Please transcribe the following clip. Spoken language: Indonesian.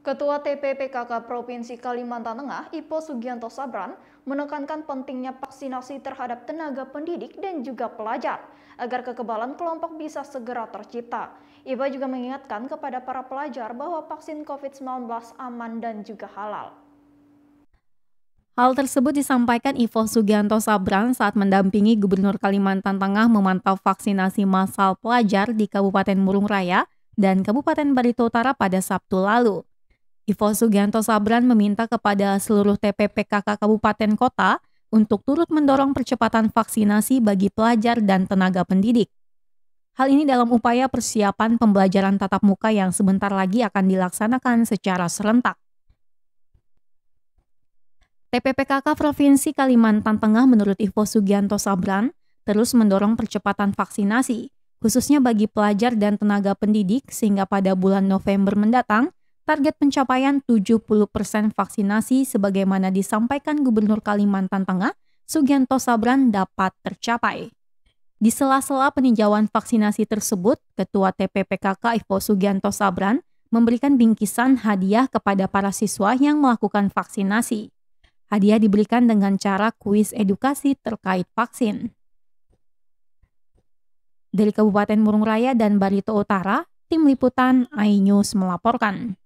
Ketua TPPKK Provinsi Kalimantan Tengah, Ipo Sugianto Sabran, menekankan pentingnya vaksinasi terhadap tenaga pendidik dan juga pelajar agar kekebalan kelompok bisa segera tercipta. Ipo juga mengingatkan kepada para pelajar bahwa vaksin COVID-19 aman dan juga halal. Hal tersebut disampaikan Ivo Sugianto Sabran saat mendampingi Gubernur Kalimantan Tengah memantau vaksinasi massal pelajar di Kabupaten Murung Raya dan Kabupaten Barito Utara pada Sabtu lalu. Ivo Sugianto Sabran meminta kepada seluruh TPPKK Kabupaten Kota untuk turut mendorong percepatan vaksinasi bagi pelajar dan tenaga pendidik. Hal ini dalam upaya persiapan pembelajaran tatap muka yang sebentar lagi akan dilaksanakan secara serentak. TPPKK Provinsi Kalimantan Tengah menurut Ivo Sugianto Sabran terus mendorong percepatan vaksinasi, khususnya bagi pelajar dan tenaga pendidik sehingga pada bulan November mendatang target pencapaian 70% vaksinasi sebagaimana disampaikan Gubernur Kalimantan Tengah, Sugianto Sabran dapat tercapai. Di sela-sela peninjauan vaksinasi tersebut, Ketua TPPKK Ivo Sugianto Sabran memberikan bingkisan hadiah kepada para siswa yang melakukan vaksinasi. Hadiah diberikan dengan cara kuis edukasi terkait vaksin. Dari Kabupaten Murung Raya dan Barito Utara, Tim Liputan iNews melaporkan.